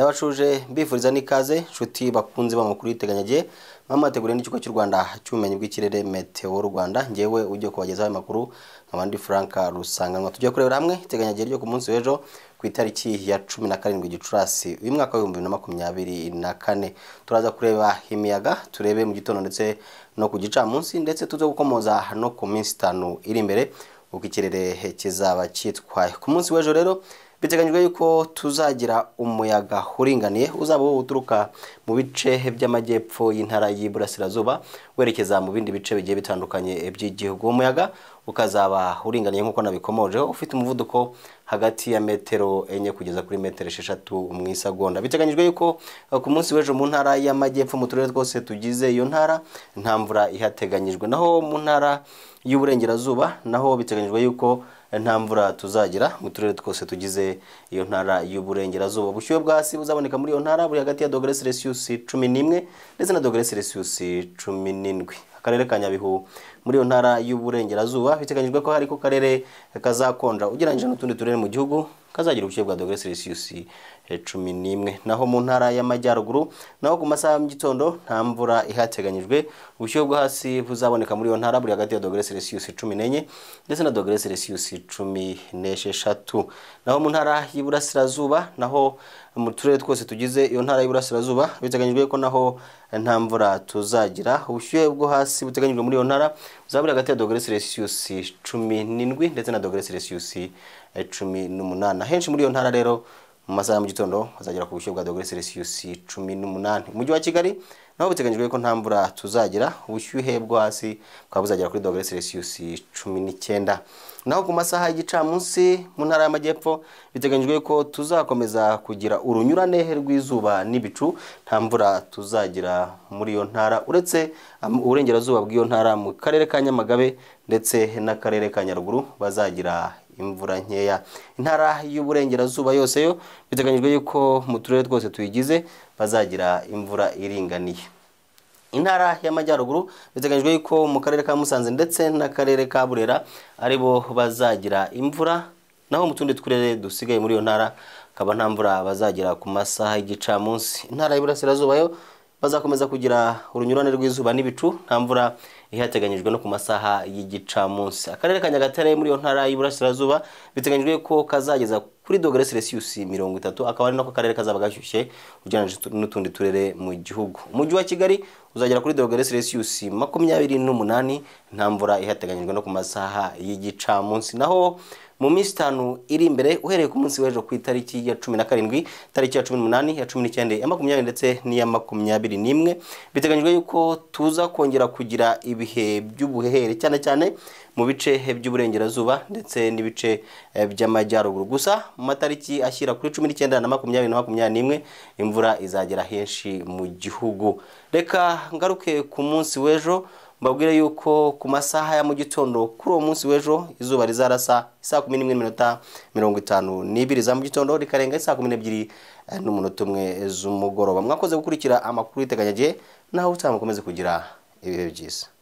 ndabacuje mbifuriza n'ikaze nshuti bakunze b'amakuru y'iteganyagihe mwamuhateguriye n'ikigo cy'u rwanda cy'ubumenyi bw'ikirere meteo rwanda ngewe ujye kubagezaho ayo makuru nkabandi frank rusanganwa tujya kurebera hamwe iteganyagihe ryo ku munsi w'ejo ku itariki ya cumi na karindwi gicurasi uyu mwaka w'ibihumbi bibiri na makumyabiri na kane turaza kureba imiyaga turebe mu gitondo ndetse no ku gicamunsi ndetse tuze gukomoza no ku minsi itanu iri imbere uko ikirere kizaba cyitwaye ku munsi w'ejo rero biteganyijwe yuko tuzagira umuyaga uringaniye uzaba uturuka mu bice by'amajyepfo y'intara y'iburasirazuba werekeza mu bindi bice bigiye bitandukanye by'igihugu uwo muyaga ukazaba uringaniye nk'uko nabikomojeho ufite umuvuduko hagati ya metero enye kugeza kuri metero esheshatu mu isagonda biteganyijwe yuko uh, ku munsi w'ejo mu ntara y'amajyepfo mu turere twose tugize iyo ntara nta mvura ihateganyijwe naho mu ntara y'uburengerazuba naho biteganyijwe yuko nta mvura tuzagira mu turere twose tugize iyo ntara y'uburengerazuba ubushyuhe si buzaboneka muri iyo ntara buri hagati ya dogere selisiyusi cumi n'imwe ndetse na dogere selisiyusi cumi n'indwi akarere ka nyabihu muri iyo ntara y'uburengerazuba biteganyijwe ko hari ko karere kazakonja ugereranyije n'utundi turere mu gihugu kazagira ubushyuhe bwa dogere selisiyusi eh, cumi n'imwe naho mu ntara y'amajyaruguru naho ku masaha gitondo nta mvura ihateganyijwe ubushyuhe bwo hasi buzaboneka muri iyo ntara buri hagati ya dogere selisiyusi cumi n'enye ndetse na dogere selisiyusi cumi n'esheshatu naho mu ntara y'iburasirazuba naho mu turere twose tugize iyo ntara y'iburasirazuba biteganyijwe ko naho eh, nta mvura tuzagira ubushyuhe bwo hasi buteganyijwe muri iyo ntara buzaba hagati ya dogere selisiyusi cumi n'indwi ndetse na dogere selisiyusi eh, cumi n'umunani cyane ahenshi muri iyo ntara rero mu masaha ya mu gitondo hazagera ku bushyuhe bwa dogere selisiyusi cumi n'umunani umujyi wa kigali naho biteganyijwe ko nta mvura tuzagira ubushyuhe bwo hasi bukaba buzagera kuri dogere selisiyusi cumi n'icyenda naho ku masaha y'igicamunsi mu ntara y'amajyepfo biteganyijwe ko tuzakomeza kugira urunyurane rw'izuba n'ibicu nta mvura tuzagira muri iyo ntara uretse uburengerazuba bw'iyo ntara mu karere ka nyamagabe ndetse n'akarere ka nyaruguru bazagira imvura nkeya intara y'uburengerazuba yose yo biteganyijwe yuko mu turere twose tuyigize bazagira imvura iringaniye intara y'amajyaruguru biteganyijwe yuko mu karere ka musanze ndetse n'akarere ka burera aribo bazagira imvura naho mu tundi turere dusigaye muri iyo ntara akaba nta mvura bazagira ku masaha y'igicamunsi intara y'iburasirazuba yo bazakomeza kugira urunyurane rw'izuba n'ibicu nta mvura ihateganyijwe no ku masaha y'igicamunsi akarere ka nyagatare muri iyo ntara y'iburasirazuba biteganyijwe ko kazageza kuri dogere selisiyusi mirongo itatu akaba ari nako karere kazaba gashyushye ugereranyije n'utundi turere mu gihugu umujyi wa kigali uzagera kuri dogere selisiyusi makumyabiri n'umunani nta mvura ihateganyijwe no ku masaha y'igicamunsi naho mu minsi itanu iri imbere uhereye ku munsi w'ejo ku itariki ya cumi na karindwi tariki ya cumi n'umunani ya cumi n'icyenda ya makumyabiri ndetse n'iya makumyabiri n'imwe biteganyijwe yuko tuza kongera kugira ibihe by'ubuhehere cyane cyane mu bice by'uburengerazuba ndetse n'ibice eh, by'amajyaruguru gusa mu matariki ashyira kuri cumi n'icyenda na makumyabiri na makumyabiri n'imwe imvura izagera henshi mu gihugu reka ngaruke ku munsi w'ejo mbabwire yuko ku masaha ya mu gitondo kuri uwo munsi w'ejo izuba rizarasa isaa kumi n'imwe n'iminota mirongo itanu n'ibiri za mu gitondo rikarenga isaa kumi n'ebyiri eh, n'umunota umwe z'umugoroba mwakoze gukurikira amakuru y'iteganyagihe naho utamukomeze kugira ibihe byiza